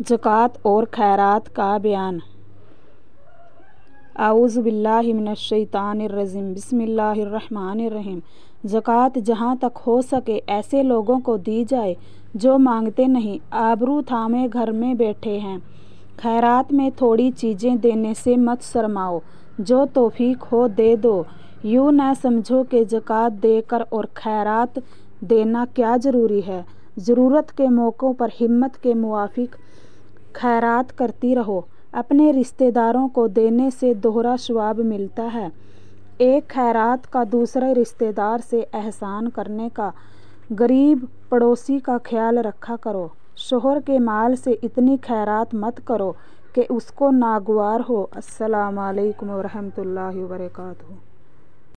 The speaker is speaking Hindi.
ज़क़़ात और खैरात का बयान आउज़बिल्लिमिनशैतानरजीम बसमिल्लाम जक़ात जहाँ तक हो सके ऐसे लोगों को दी जाए जो मांगते नहीं आबरू थामे घर में बैठे हैं खैरात में थोड़ी चीज़ें देने से मत शरमाओ जो तोफ़ीक हो दे दो यूँ ना समझो कि जक़ात देकर और खैरात देना क्या ज़रूरी है ज़रूरत के मौक़ों पर हिम्मत के मुआफिक खैरात करती रहो अपने रिश्तेदारों को देने से दोहरा शवाब मिलता है एक खैरात का दूसरे रिश्तेदार से एहसान करने का गरीब पड़ोसी का ख्याल रखा करो शोहर के माल से इतनी खैरात मत करो कि उसको नागवार हो अस्सलाम वालेकुम वरहमतुल्लाहि वबरकatuh